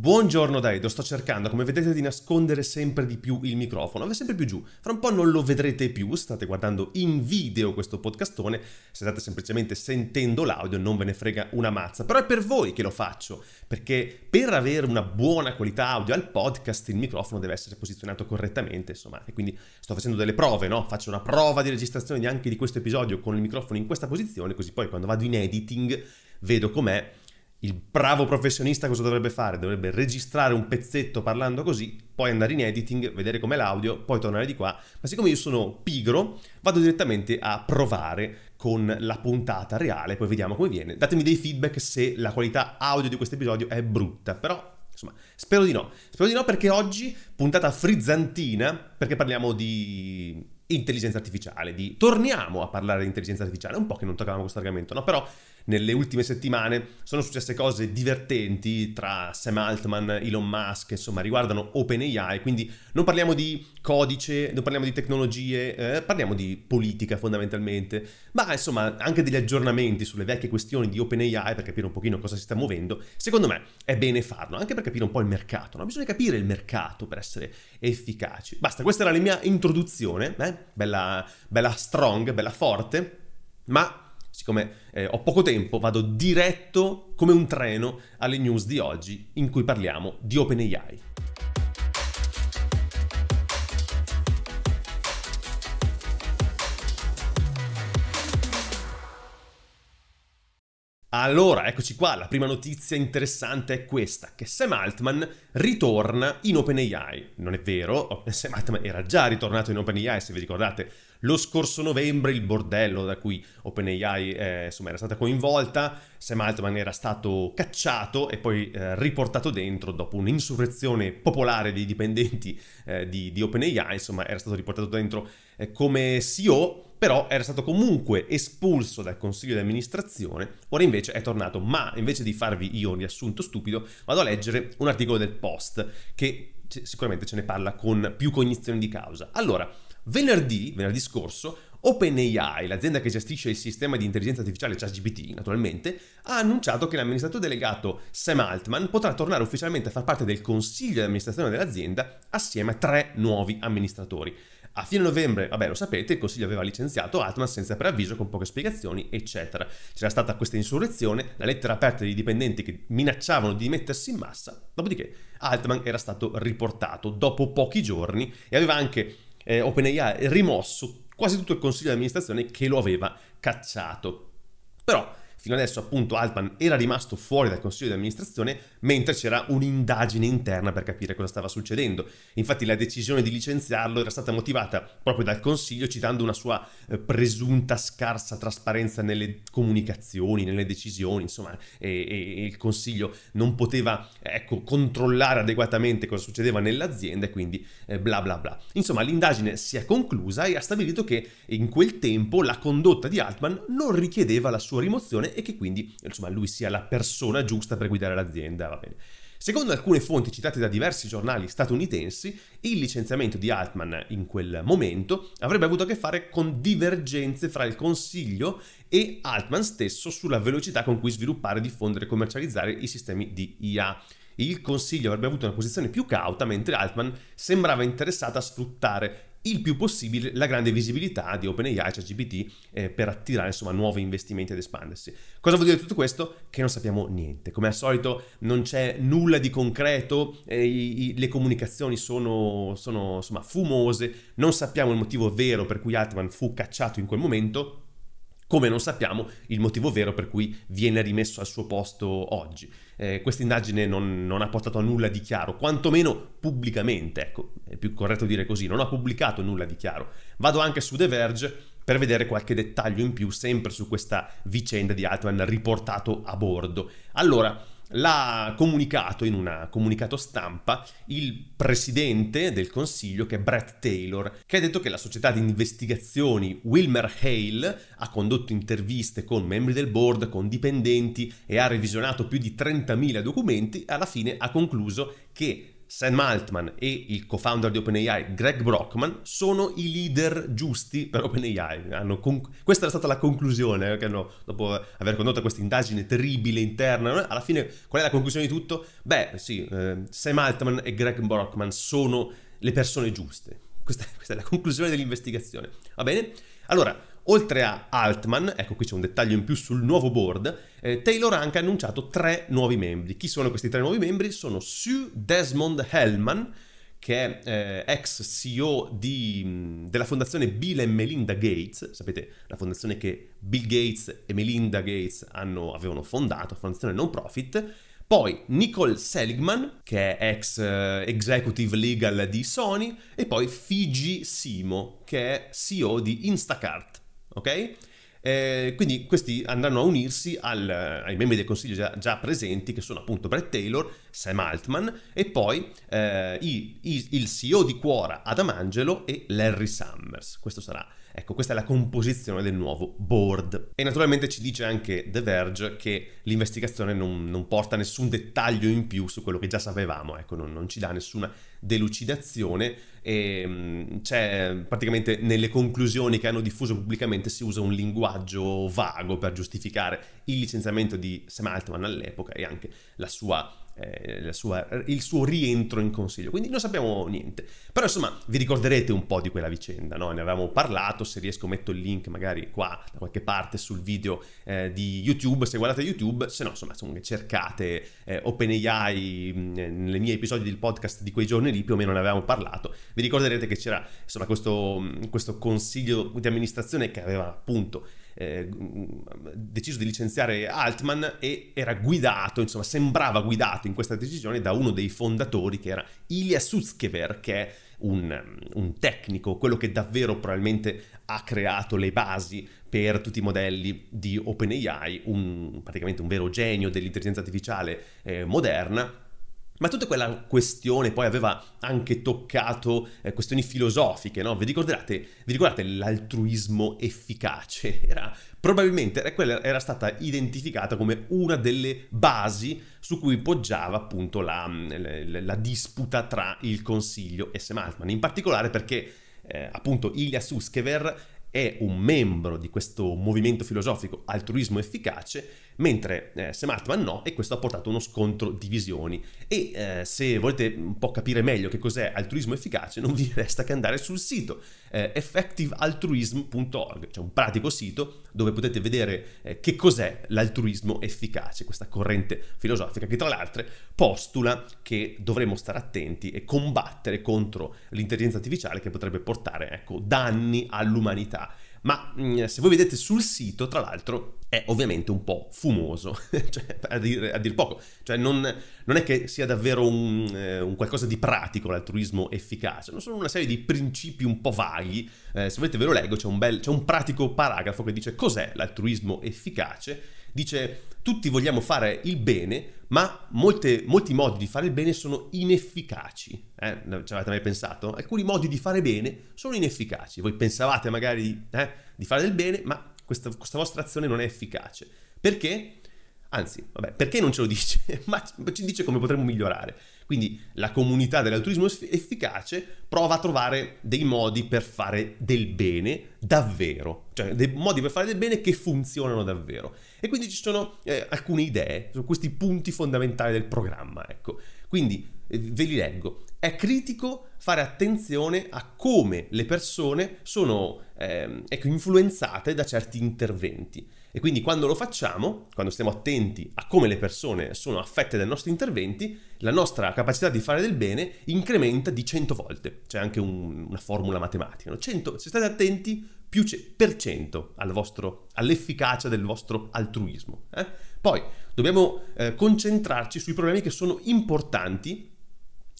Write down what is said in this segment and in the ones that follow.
Buongiorno Daido, sto cercando come vedete di nascondere sempre di più il microfono, va sempre più giù, fra un po' non lo vedrete più, state guardando in video questo podcastone, se state semplicemente sentendo l'audio non ve ne frega una mazza, però è per voi che lo faccio, perché per avere una buona qualità audio al podcast il microfono deve essere posizionato correttamente, insomma, e quindi sto facendo delle prove, no? Faccio una prova di registrazione anche di questo episodio con il microfono in questa posizione, così poi quando vado in editing vedo com'è il bravo professionista cosa dovrebbe fare? Dovrebbe registrare un pezzetto parlando così, poi andare in editing, vedere com'è l'audio, poi tornare di qua. Ma siccome io sono pigro, vado direttamente a provare con la puntata reale, poi vediamo come viene. Datemi dei feedback se la qualità audio di questo episodio è brutta, però insomma, spero di no. Spero di no perché oggi puntata frizzantina, perché parliamo di intelligenza artificiale, di torniamo a parlare di intelligenza artificiale, è un po' che non toccavamo questo argomento, no? Però nelle ultime settimane sono successe cose divertenti tra Sam Altman, Elon Musk, insomma, riguardano OpenAI, quindi non parliamo di codice, non parliamo di tecnologie, eh, parliamo di politica fondamentalmente, ma insomma anche degli aggiornamenti sulle vecchie questioni di OpenAI per capire un pochino cosa si sta muovendo, secondo me è bene farlo, anche per capire un po' il mercato, no? bisogna capire il mercato per essere efficaci. Basta, questa era la mia introduzione, eh? bella, bella strong, bella forte, ma Siccome eh, ho poco tempo, vado diretto come un treno alle news di oggi in cui parliamo di OpenAI. Allora, eccoci qua, la prima notizia interessante è questa, che Sam Altman ritorna in OpenAI. Non è vero, oh, Sam Altman era già ritornato in OpenAI, se vi ricordate, lo scorso novembre il bordello da cui OpenAI eh, insomma, era stata coinvolta, Sam Altman era stato cacciato e poi eh, riportato dentro dopo un'insurrezione popolare dei dipendenti eh, di, di OpenAI, insomma era stato riportato dentro eh, come CEO però era stato comunque espulso dal consiglio di amministrazione, ora invece è tornato, ma invece di farvi io un riassunto stupido, vado a leggere un articolo del Post che sicuramente ce ne parla con più cognizione di causa. Allora, Venerdì, venerdì scorso, OpenAI, l'azienda che gestisce il sistema di intelligenza artificiale ChatGPT, naturalmente, ha annunciato che l'amministratore delegato Sam Altman potrà tornare ufficialmente a far parte del consiglio di amministrazione dell'azienda assieme a tre nuovi amministratori. A fine novembre, vabbè lo sapete, il consiglio aveva licenziato Altman senza preavviso, con poche spiegazioni, eccetera. C'era stata questa insurrezione, la lettera aperta dei dipendenti che minacciavano di mettersi in massa, dopodiché Altman era stato riportato dopo pochi giorni e aveva anche eh, OpenAI rimosso quasi tutto il consiglio di amministrazione che lo aveva cacciato. Però fino adesso appunto Altman era rimasto fuori dal consiglio di amministrazione mentre c'era un'indagine interna per capire cosa stava succedendo. Infatti la decisione di licenziarlo era stata motivata proprio dal Consiglio citando una sua eh, presunta scarsa trasparenza nelle comunicazioni, nelle decisioni, insomma, e, e il Consiglio non poteva ecco, controllare adeguatamente cosa succedeva nell'azienda e quindi eh, bla bla bla. Insomma, l'indagine si è conclusa e ha stabilito che in quel tempo la condotta di Altman non richiedeva la sua rimozione e che quindi insomma, lui sia la persona giusta per guidare l'azienda Caravan. Secondo alcune fonti citate da diversi giornali statunitensi, il licenziamento di Altman in quel momento avrebbe avuto a che fare con divergenze fra il Consiglio e Altman stesso sulla velocità con cui sviluppare, diffondere e commercializzare i sistemi di IA. Il Consiglio avrebbe avuto una posizione più cauta, mentre Altman sembrava interessato a sfruttare il più possibile la grande visibilità di OpenAI, ChatGPT, eh, per attirare insomma, nuovi investimenti ad espandersi. Cosa vuol dire tutto questo? Che non sappiamo niente. Come al solito non c'è nulla di concreto, eh, i, i, le comunicazioni sono, sono insomma, fumose, non sappiamo il motivo vero per cui Altman fu cacciato in quel momento come non sappiamo il motivo vero per cui viene rimesso al suo posto oggi. Eh, questa indagine non, non, ha portato a nulla di chiaro, quantomeno pubblicamente, ecco, è più corretto dire così, non ha pubblicato nulla di chiaro. Vado anche su The Verge per vedere qualche dettaglio in più sempre su questa vicenda di Altman riportato a bordo. Allora, l'ha comunicato in un comunicato stampa il presidente del consiglio che è Brett Taylor, che ha detto che la società di investigazioni Wilmer Hale ha condotto interviste con membri del board, con dipendenti e ha revisionato più di 30.000 documenti alla fine ha concluso che Sam Altman e il co-founder di OpenAI Greg Brockman sono i leader giusti per OpenAI. Conc- questa era stata la conclusione eh, che hanno, dopo aver condotto questa indagine terribile interna. Eh, alla fine, qual è la conclusione di tutto? Beh, sì, eh, Sam Altman e Greg Brockman sono le persone giuste. Questa, questa è la conclusione dell'investigazione. Va bene? Allora, Oltre a Altman, ecco qui c'è un dettaglio in più sul nuovo board, eh, Taylor Hank ha annunciato tre nuovi membri. Chi sono questi tre nuovi membri? Sono Sue Desmond Hellman, che è eh, ex CEO di, mm, della fondazione Bill e Melinda Gates, sapete la fondazione che Bill Gates e Melinda Gates hanno, avevano fondato, fondazione non profit. Poi Nicole Seligman, che è ex eh, executive legal di Sony, e poi Fiji Simo, che è CEO di Instacart ok? Eh, quindi questi andranno a unirsi al, ai membri del consiglio già, già, presenti, che sono appunto Brett Taylor, Sam Altman e poi eh, i, i, il CEO di Quora, Adam Angelo e Larry Summers. Questo sarà, ecco, questa è la composizione del nuovo board. E naturalmente ci dice anche The Verge che l'investigazione non, non porta nessun dettaglio in più su quello che già sapevamo, ecco, non, non ci dà nessuna delucidazione e ehm, cioè, praticamente nelle conclusioni che hanno diffuso pubblicamente si usa un linguaggio vago per giustificare il licenziamento di Sam Altman all'epoca e anche la sua eh, sua, il suo rientro in consiglio. Quindi non sappiamo niente. Però insomma vi ricorderete un po' di quella vicenda, no? ne avevamo parlato, se riesco metto il link magari qua da qualche parte sul video eh, di YouTube, se guardate YouTube, se no insomma, insomma cercate eh, OpenAI mm, nelle mie episodi del podcast di quei giorni lì più o meno ne avevamo parlato. Vi ricorderete che c'era insomma questo, mm, questo consiglio di amministrazione che aveva appunto eh, deciso di licenziare Altman e era guidato, insomma sembrava guidato in questa decisione da uno dei fondatori che era Ilya Sutskever, che è un, un tecnico, quello che davvero probabilmente ha creato le basi per tutti i modelli di OpenAI, un, praticamente un vero genio dell'intelligenza artificiale eh, moderna ma tutta quella questione poi aveva anche toccato eh, questioni filosofiche, no? Vi ricordate, vi ricordate l'altruismo efficace? Era, probabilmente quella era stata identificata come una delle basi su cui poggiava appunto la, la, la disputa tra il Consiglio e Sam Altman, in particolare perché eh, appunto Ilya Suskever è un membro di questo movimento filosofico altruismo efficace mentre eh, Sam no e questo ha portato a uno scontro di visioni. E eh, se volete un po' capire meglio che cos'è altruismo efficace non vi resta che andare sul sito eh, effectivealtruism.org, cioè un pratico sito dove potete vedere eh, che cos'è l'altruismo efficace, questa corrente filosofica che tra l'altro postula che dovremmo stare attenti e combattere contro l'intelligenza artificiale che potrebbe portare ecco, danni all'umanità. Ma mm, se voi vedete sul sito, tra l'altro, è ovviamente un po' fumoso, cioè, a, dire, a, dir, poco. Cioè, non, non, è che sia davvero un, eh, un, qualcosa di pratico l'altruismo efficace, sono una serie di principi un po' vaghi. Eh, se volete ve lo leggo, c'è un, bel, c'è un pratico paragrafo che dice cos'è l'altruismo efficace. Dice tutti vogliamo fare il bene, ma molte, molti modi di fare il bene sono inefficaci. Eh? Ci avete mai pensato? Alcuni modi di fare bene sono inefficaci. Voi pensavate magari eh, di fare del bene, ma questa, questa vostra azione non è efficace. Perché? Anzi, vabbè, perché non ce lo dice? Ma ci dice come potremmo migliorare. Quindi la comunità dell'altruismo efficace prova a trovare dei modi per fare del bene davvero, cioè dei modi per fare del bene che funzionano davvero. E quindi ci sono eh, alcune idee su questi punti fondamentali del programma, ecco. Quindi ve li leggo. È critico fare attenzione a come le persone sono ehm, ecco, influenzate da certi interventi. E quindi quando lo facciamo, quando stiamo attenti a come le persone sono affette dai nostri interventi, la nostra capacità di fare del bene incrementa di 100 volte. C'è anche un, una formula matematica. No? 100, se state attenti, più c- per cento al vostro, all'efficacia del vostro altruismo. Eh? Poi dobbiamo eh, concentrarci sui problemi che sono importanti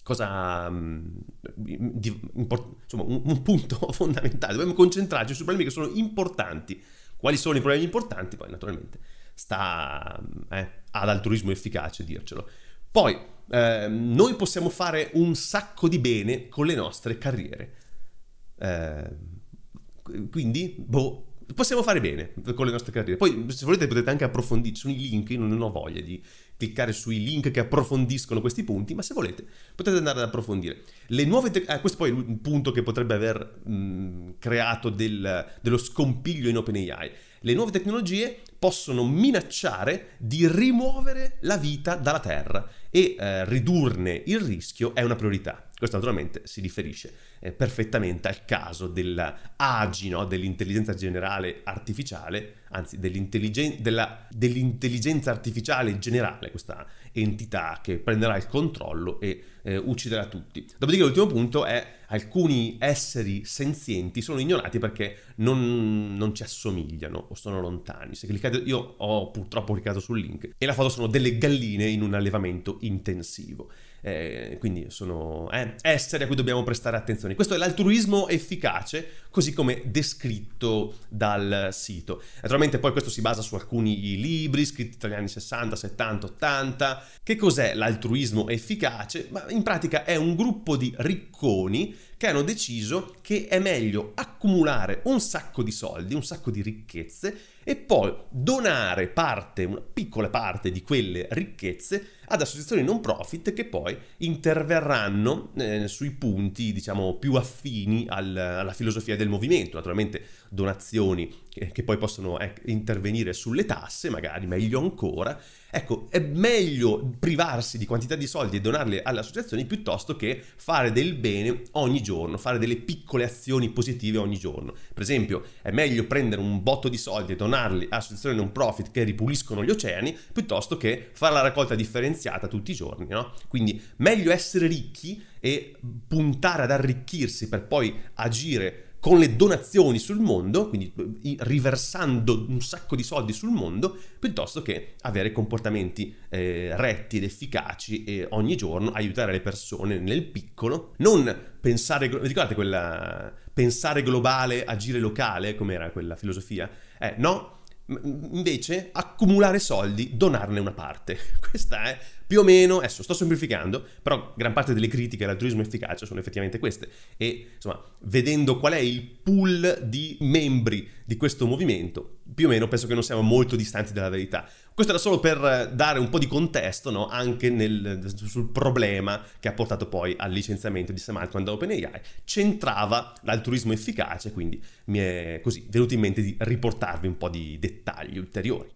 cosa mm, di, insomma, un, punto fondamentale. Dobbiamo concentrarci sui problemi che sono importanti. Quali sono i problemi importanti? Poi, naturalmente, sta mm, eh, ad altruismo efficace dircelo. Poi, eh, noi possiamo fare un sacco di bene con le nostre carriere. Eh, quindi, boh, possiamo fare bene con le nostre carriere. Poi, se volete, potete anche approfondirci. Sono i link, io non ho voglia di cliccare sui link che approfondiscono questi punti, ma se volete potete andare ad approfondire. Le nuove te- eh, ah, questo poi è un punto che potrebbe aver mh, creato del, dello scompiglio in OpenAI. Le nuove tecnologie possono minacciare di rimuovere la vita dalla Terra e eh, ridurne il rischio è una priorità. Questo naturalmente si riferisce eh, perfettamente al caso dell'AGI, no? dell'intelligenza generale artificiale, anzi dell'intelligen- della, dell'intelligenza artificiale generale, questa entità che prenderà il controllo e eh, ucciderà tutti. Dopodiché l'ultimo punto è alcuni esseri senzienti sono ignorati perché non, non ci assomigliano o sono lontani. Se cliccate, io ho purtroppo cliccato sul link e la foto sono delle galline in un allevamento intensivo. Eh, quindi sono eh, esseri a cui dobbiamo prestare attenzione. Questo è l'altruismo efficace, così come descritto dal sito. Naturalmente poi questo si basa su alcuni libri scritti tra gli anni 60, 70, 80. Che cos'è l'altruismo efficace? Ma in pratica è un gruppo di ricconi che hanno deciso che è meglio accumulare un sacco di soldi, un sacco di ricchezze e poi donare parte, una piccola parte di quelle ricchezze ad associazioni non profit che poi interverranno eh, sui punti diciamo più affini al, alla filosofia del movimento, naturalmente donazioni che, che poi possono eh, intervenire sulle tasse, magari meglio ancora. Ecco, è meglio privarsi di quantità di soldi e donarli alle associazioni piuttosto che fare del bene ogni giorno, fare delle piccole azioni positive ogni giorno. Per esempio, è meglio prendere un botto di soldi e donarli a associazioni non profit che ripuliscono gli oceani piuttosto che fare la raccolta differenziata differenziata tutti i giorni, no? Quindi meglio essere ricchi e puntare ad arricchirsi per poi agire con le donazioni sul mondo, quindi eh, riversando un sacco di soldi sul mondo, piuttosto che avere comportamenti eh, retti ed efficaci e ogni giorno aiutare le persone nel piccolo, non pensare, ricordate quella pensare globale, agire locale, come era quella filosofia? Eh, no, invece accumulare soldi, donarne una parte. Questa è più o meno, adesso sto semplificando, però gran parte delle critiche all'altruismo efficace sono effettivamente queste. E insomma, vedendo qual è il pool di membri di questo movimento, più o meno penso che non siamo molto distanti dalla verità. Questo era solo per dare un po' di contesto no? anche nel, sul problema che ha portato poi al licenziamento di Sam Altman da OpenAI. Centrava l'altruismo efficace, quindi mi è così venuto in mente di riportarvi un po' di dettagli ulteriori.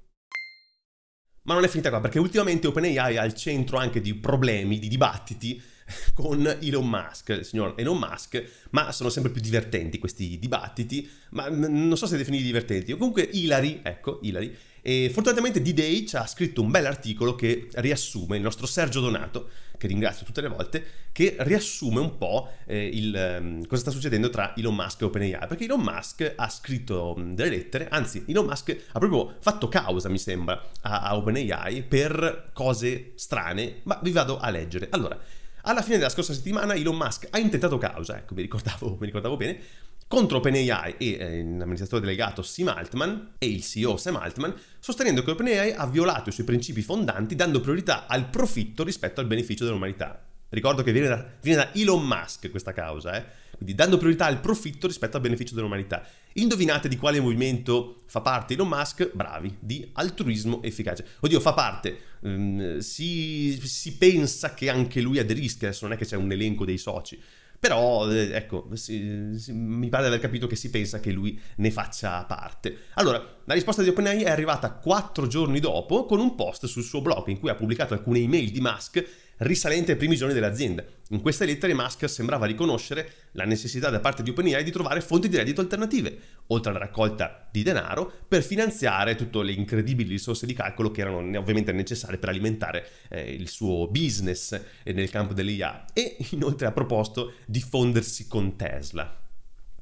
Ma non è finita qua, perché ultimamente OpenAI è al centro anche di problemi, di dibattiti con Elon Musk, il signor Elon Musk, ma sono sempre più divertenti questi dibattiti, ma non so se definiti divertenti. o Comunque Hillary, ecco, Hillary, e fortunatamente D-Day ci ha scritto un bel articolo che riassume, il nostro Sergio Donato, che ringrazio tutte le volte, che riassume un po' eh, il, eh, cosa sta succedendo tra Elon Musk e OpenAI, perché Elon Musk ha scritto delle lettere, anzi Elon Musk ha proprio fatto causa, mi sembra, a, a OpenAI per cose strane, ma vi vado a leggere. Allora, alla fine della scorsa settimana Elon Musk ha intentato causa, ecco mi ricordavo, mi ricordavo bene, contro OpenAI e eh, l'amministratore delegato Sim Altman e il CEO Sam Altman, sostenendo che OpenAI ha violato i suoi principi fondanti dando priorità al profitto rispetto al beneficio dell'umanità. Ricordo che viene da, viene da Elon Musk questa causa, eh? quindi dando priorità al profitto rispetto al beneficio dell'umanità. Indovinate di quale movimento fa parte Elon Musk? Bravi, di altruismo efficace. Oddio, fa parte, um, si, si pensa che anche lui aderisca, adesso non è che c'è un elenco dei soci, però, eh, ecco, si, si, mi pare di aver capito che si pensa che lui ne faccia parte. Allora, la risposta di OpenAI è arrivata quattro giorni dopo con un post sul suo blog in cui ha pubblicato alcune email di Musk risalente ai primi giorni dell'azienda. In queste lettere Musk sembrava riconoscere la necessità da parte di OpenAI di trovare fonti di reddito alternative, oltre alla raccolta di denaro, per finanziare tutte le incredibili risorse di calcolo che erano ovviamente necessarie per alimentare eh, il suo business eh, nel campo dell'IA. E inoltre ha proposto di fondersi con Tesla,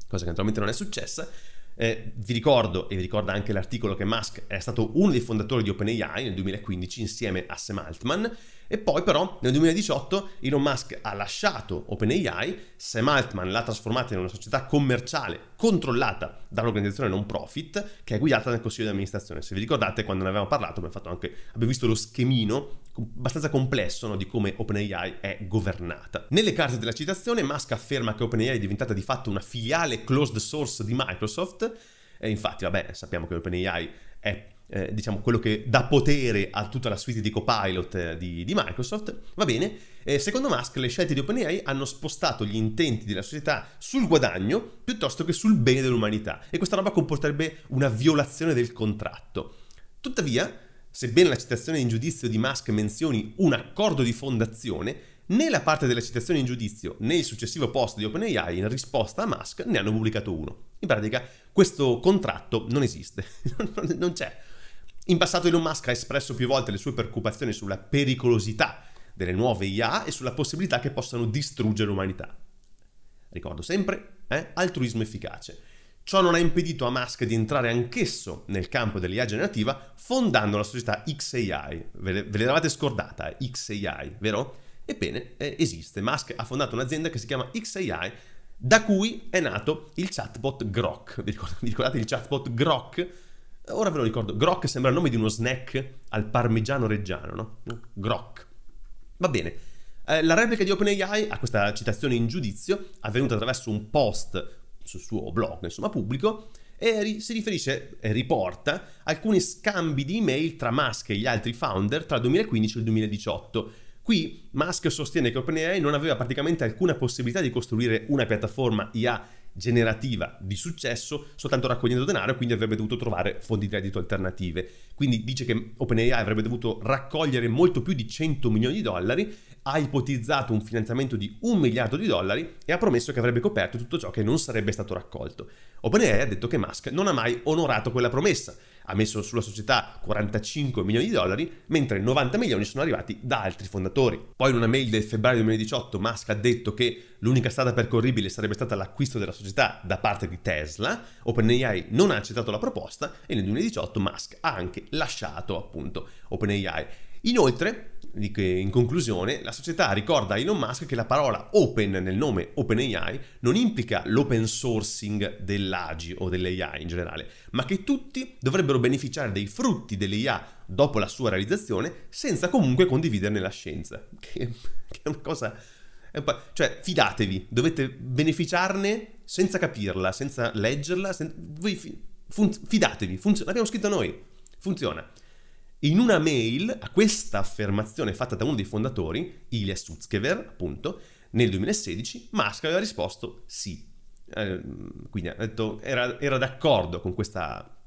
cosa che naturalmente non è successa, eh, vi ricordo, e vi ricorda anche l'articolo, che Musk è stato uno dei fondatori di OpenAI nel 2015 insieme a Sam Altman e poi però nel 2018 Elon Musk ha lasciato OpenAI, Sam Altman l'ha trasformata in una società commerciale controllata dall'organizzazione non profit che è guidata dal consiglio di amministrazione. Se vi ricordate quando ne avevamo parlato abbiamo, anche, abbiamo visto lo schemino abbastanza complesso no, di come OpenAI è governata. Nelle carte della citazione Musk afferma che OpenAI è diventata di fatto una filiale closed source di Microsoft e infatti vabbè sappiamo che OpenAI è eh, diciamo quello che dà potere a tutta la suite di copilot eh, di, di Microsoft, va bene, eh, secondo Musk le scelte di OpenAI hanno spostato gli intenti della società sul guadagno piuttosto che sul bene dell'umanità e questa roba comporterebbe una violazione del contratto. Tuttavia, sebbene la citazione in giudizio di Musk menzioni un accordo di fondazione, Né la parte della citazione in giudizio né il successivo post di OpenAI in risposta a Musk ne hanno pubblicato uno. In pratica questo contratto non esiste, non c'è. In passato Elon Musk ha espresso più volte le sue preoccupazioni sulla pericolosità delle nuove IA e sulla possibilità che possano distruggere l'umanità. Ricordo sempre, eh, altruismo efficace. Ciò non ha impedito a Musk di entrare anch'esso nel campo dell'IA generativa fondando la società XAI. Ve, le, ve l'eravate scordata, eh? XAI, vero? Ebbene, eh, esiste. Musk ha fondato un'azienda che si chiama XAI, da cui è nato il chatbot Grok. Vi ricordate, vi ricordate il chatbot Grok? Ora ve lo ricordo, Grok sembra il nome di uno snack al parmigiano reggiano, no? Grok. Va bene. Eh, la replica di OpenAI a questa citazione in giudizio, avvenuta attraverso un post sul suo blog, insomma, pubblico, e si riferisce e riporta alcuni scambi di email tra Musk e gli altri founder tra il 2015 e il 2018. Qui Musk sostiene che OpenAI non aveva praticamente alcuna possibilità di costruire una piattaforma IA generativa di successo soltanto raccogliendo denaro e quindi avrebbe dovuto trovare fondi di reddito alternative. Quindi dice che OpenAI avrebbe dovuto raccogliere molto più di 100 milioni di dollari, ha ipotizzato un finanziamento di un miliardo di dollari e ha promesso che avrebbe coperto tutto ciò che non sarebbe stato raccolto. OpenAI ha detto che Musk non ha mai onorato quella promessa ha messo sulla società 45 milioni di dollari, mentre 90 milioni sono arrivati da altri fondatori. Poi in una mail del febbraio 2018 Musk ha detto che l'unica strada percorribile sarebbe stata l'acquisto della società da parte di Tesla, OpenAI non ha accettato la proposta e nel 2018 Musk ha anche lasciato appunto OpenAI. Inoltre, in conclusione, la società ricorda a Elon Musk che la parola open nel nome OpenAI non implica l'open sourcing dell'AGI o dell'AI in generale, ma che tutti dovrebbero beneficiare dei frutti dell'IA dopo la sua realizzazione senza comunque condividerne la scienza. Che, che è una cosa... Cioè, fidatevi, dovete beneficiarne senza capirla, senza leggerla, sen... voi fi... fun... fidatevi, funziona, l'abbiamo scritto noi, funziona. In una mail a questa affermazione fatta da uno dei fondatori, Ilya Sutskever, appunto, nel 2016, Musk aveva risposto sì. Eh, quindi ha detto era, era d'accordo con questa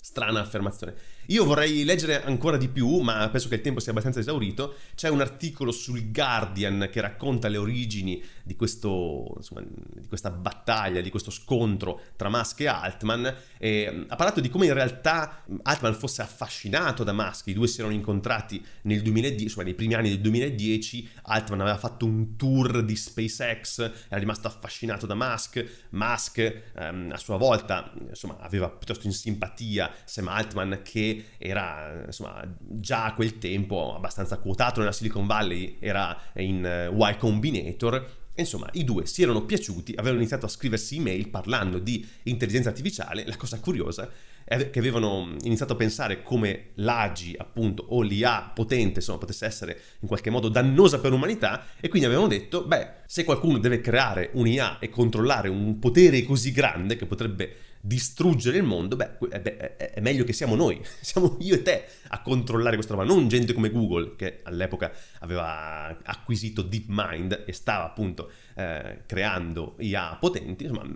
strana affermazione. Io vorrei leggere ancora di più, ma penso che il tempo sia abbastanza esaurito. C'è un articolo sul Guardian che racconta le origini di, questo, insomma, di questa battaglia, di questo scontro tra Musk e Altman. E mm, ha parlato di come in realtà mm, Altman fosse affascinato da Musk. I due si erano incontrati nel 2010, insomma, nei primi anni del 2010. Altman aveva fatto un tour di SpaceX, era rimasto affascinato da Musk. Musk, ehm, a sua volta, insomma, aveva piuttosto in simpatia Sam Altman che era insomma, già a quel tempo abbastanza quotato nella Silicon Valley, era in eh, Y Combinator. Insomma, i due si erano piaciuti, avevano iniziato a scriversi email parlando di intelligenza artificiale. La cosa curiosa è che avevano iniziato a pensare come l'AGI, appunto, o l'IA potente, insomma, potesse essere in qualche modo dannosa per l'umanità. E quindi avevano detto, beh, se qualcuno deve creare un'IA e controllare un potere così grande che potrebbe distruggere il mondo, beh, eh, è meglio che siamo noi, siamo io e te a controllare questa roba, non gente come Google che all'epoca aveva acquisito DeepMind e stava appunto eh, creando IA potenti, insomma,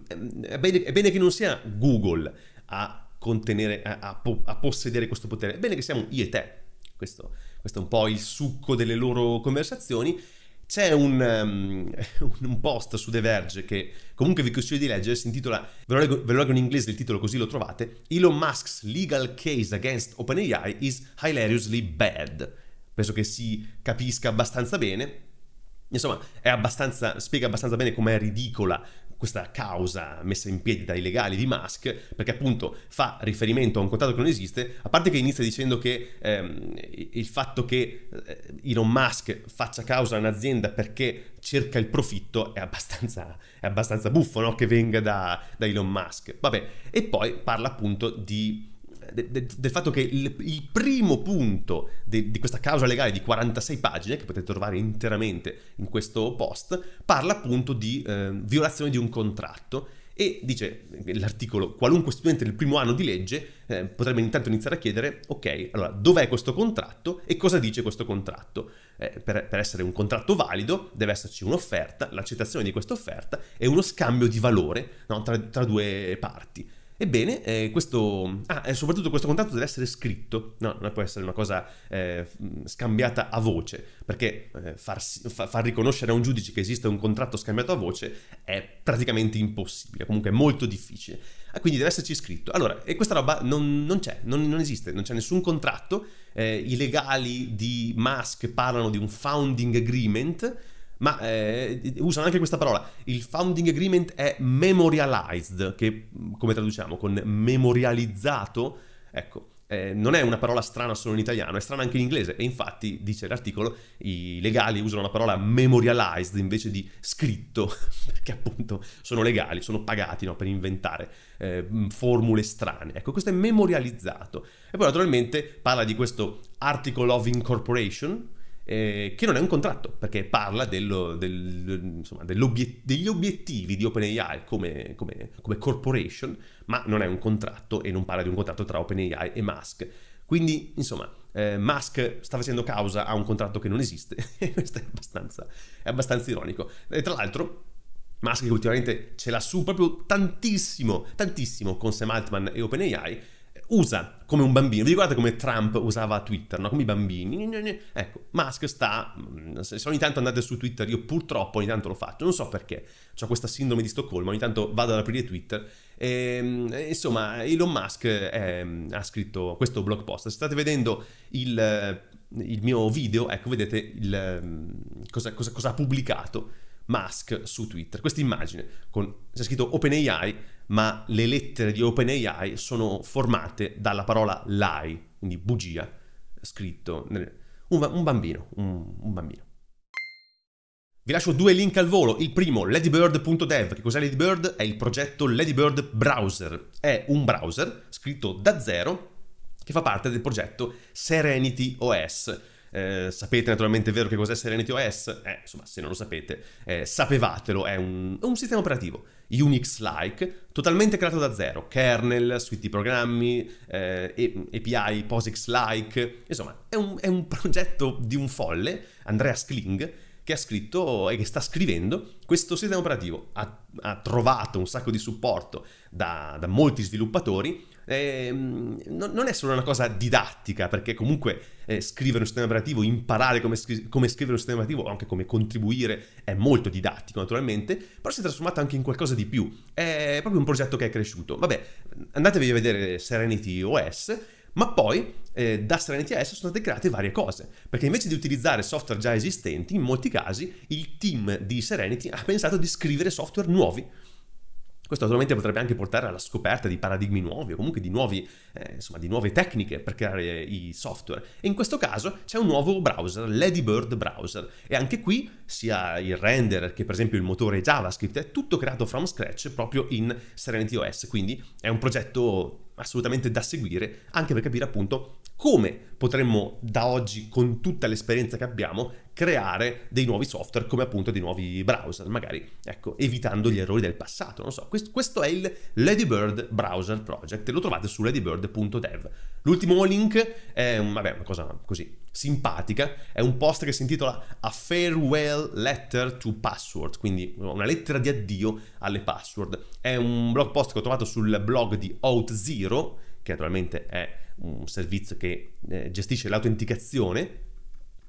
è bene, è bene, che non sia Google a contenere, a, a, a, possedere questo potere, è bene che siamo io e te, questo, questo è un po' il succo delle loro conversazioni c'è un, um, un, post su The Verge che comunque vi consiglio di leggere, si intitola, ve lo, leggo, ve lo leggo in inglese il titolo così lo trovate, Elon Musk's legal case against OpenAI is hilariously bad. Penso che si capisca abbastanza bene. Insomma, abbastanza, spiega abbastanza bene com'è ridicola questa causa messa in piedi dai legali di Musk, perché appunto fa riferimento a un contratto che non esiste, a parte che inizia dicendo che ehm, il fatto che eh, Elon Musk faccia causa a un'azienda perché cerca il profitto è abbastanza, è abbastanza buffo no? che venga da, da Elon Musk. Vabbè, e poi parla appunto di de, del fatto che il, il primo punto de, di questa causa legale di 46 pagine, che potete trovare interamente in questo post, parla appunto di eh, violazione di un contratto e dice l'articolo qualunque studente del primo anno di legge eh, potrebbe intanto iniziare a chiedere ok allora dov'è questo contratto e cosa dice questo contratto eh, per, per, essere un contratto valido deve esserci un'offerta l'accettazione di questa offerta e uno scambio di valore no, tra, tra due parti Ebbene, eh, questo, ah, e soprattutto questo contratto deve essere scritto, no, non può essere una cosa eh, scambiata a voce, perché eh, farsi, fa, far riconoscere a un giudice che esiste un contratto scambiato a voce è praticamente impossibile, comunque è molto difficile. Ah, quindi deve esserci scritto. Allora, e questa roba non, non c'è, non, non, esiste, non c'è nessun contratto. Eh, I legali di Musk parlano di un founding agreement ma eh, usano anche questa parola. Il founding agreement è memorialized, che mm, come traduciamo con memorializzato, ecco. Eh, non è una parola strana solo in italiano, è strana anche in inglese e infatti, dice l'articolo, i legali usano la parola memorialized invece di scritto, perché appunto sono legali, sono pagati no, per inventare eh, mm, formule strane. Ecco, questo è memorializzato. E poi naturalmente parla di questo Article of Incorporation, eh, che non è un contratto, perché parla dello, del, insomma, degli obiettivi di OpenAI come, come, come corporation, ma non è un contratto e non parla di un contratto tra OpenAI e Musk. Quindi, insomma, eh, Musk sta facendo causa a un contratto che non esiste. e Questo è abbastanza, è abbastanza ironico. E tra l'altro, Musk che ultimamente ce l'ha su proprio tantissimo, tantissimo con Sam Altman e OpenAI, usa come un bambino. Vi ricordate come Trump usava Twitter, no? Come i bambini. Ecco, Musk sta... Mm, se ogni tanto andate su Twitter, io purtroppo ogni tanto lo faccio, non so perché. Ho questa sindrome di Stoccolma, ogni tanto vado ad aprire Twitter. Ehm, e, insomma, Elon Musk è, ehm, ha scritto questo blog post. Se state vedendo il, eh, il mio video, ecco, vedete il, mm, cosa, cosa, cosa ha pubblicato Musk su Twitter. Questa immagine con... c'è scritto OpenAI ma le lettere di OpenAI sono formate dalla parola lie, quindi bugia, scritto. Nel... Un, un, bambino, un, un bambino. Vi lascio due link al volo. Il primo, ladybird.dev. Che cos'è Ladybird? È il progetto Ladybird Browser. È un browser scritto da zero che fa parte del progetto Serenity OS. Eh, sapete naturalmente vero che cos'è Serenity OS? Eh, insomma, se non lo sapete, eh, sapevatelo, è un, un sistema operativo Unix-like, totalmente creato da zero, kernel, suite di programmi, eh, API, POSIX-like, insomma è un, è un progetto di un folle, Andreas Kling, che ha scritto e che sta scrivendo questo sistema operativo. Ha, ha trovato un sacco di supporto da, da molti sviluppatori, eh, non è solo una cosa didattica, perché comunque eh, scrivere un sistema operativo, imparare come, scri- come scrivere un sistema operativo o anche come contribuire è molto didattico naturalmente, però si è trasformato anche in qualcosa di più. È proprio un progetto che è cresciuto. Vabbè, andatevi a vedere Serenity OS, ma poi eh, da Serenity OS sono state create varie cose, perché invece di utilizzare software già esistenti, in molti casi il team di Serenity ha pensato di scrivere software nuovi questo naturalmente potrebbe anche portare alla scoperta di paradigmi nuovi o comunque di, nuovi, eh, insomma, di nuove tecniche per creare i software. E in questo caso c'è un nuovo browser, Ladybird Browser. E anche qui sia il render che per esempio il motore JavaScript è tutto creato from scratch proprio in Serenity OS. Quindi è un progetto assolutamente da seguire anche per capire appunto come potremmo da oggi, con tutta l'esperienza che abbiamo, creare dei nuovi software come appunto dei nuovi browser, magari ecco, evitando gli errori del passato. Non so, questo, è il Ladybird Browser Project, lo trovate su ladybird.dev. L'ultimo link è vabbè, una cosa così simpatica, è un post che si intitola A Farewell Letter to Password, quindi una lettera di addio alle password. È un blog post che ho trovato sul blog di OutZero, che naturalmente è un servizio che eh, gestisce l'autenticazione.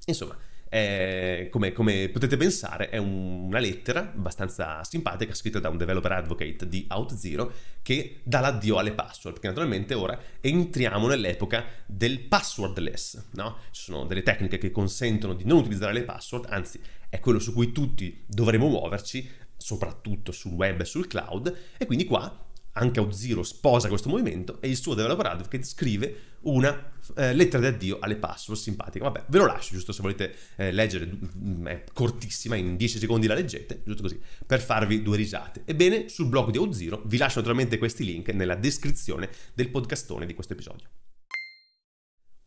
Insomma, è, come, come, potete pensare, è un, una lettera abbastanza simpatica scritta da un developer advocate di OutZero che dà l'addio alle password, perché naturalmente ora entriamo nell'epoca del passwordless, no? Ci sono delle tecniche che consentono di non utilizzare le password, anzi è quello su cui tutti dovremo muoverci, soprattutto sul web e sul cloud, e quindi qua anche OutZero sposa questo movimento e il suo developer advocate scrive una eh, lettera di addio alle password simpatica. Vabbè, ve lo lascio giusto se volete eh, leggere, mm, mm, è cortissima, in 10 secondi la leggete, giusto così, per farvi due risate. Ebbene, sul blog di OutZero vi lascio naturalmente questi link nella descrizione del podcastone di questo episodio.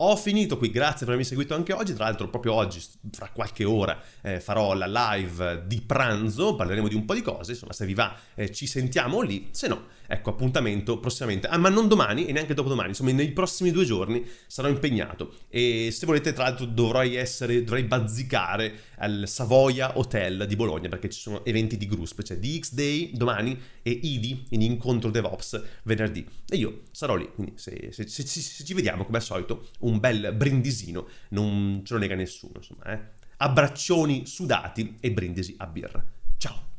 Ho finito qui, grazie per avermi seguito anche oggi, tra l'altro proprio oggi, fra qualche ora, eh, farò la live eh, di pranzo, parleremo di un po' di cose, insomma se vi va eh, ci sentiamo lì, se no, ecco appuntamento prossimamente, ah ma non domani e neanche dopodomani, insomma nei prossimi due giorni sarò impegnato e se volete tra l'altro dovrei essere, dovrei bazzicare al Savoia Hotel di Bologna perché ci sono eventi di Grusp, c'è cioè DX Day domani e ID in incontro DevOps venerdì e io sarò lì, quindi se, se, se, se ci vediamo come al solito un bel brindisino non ce lo nega nessuno insomma, eh? abbraccioni sudati e brindisi a birra. Ciao!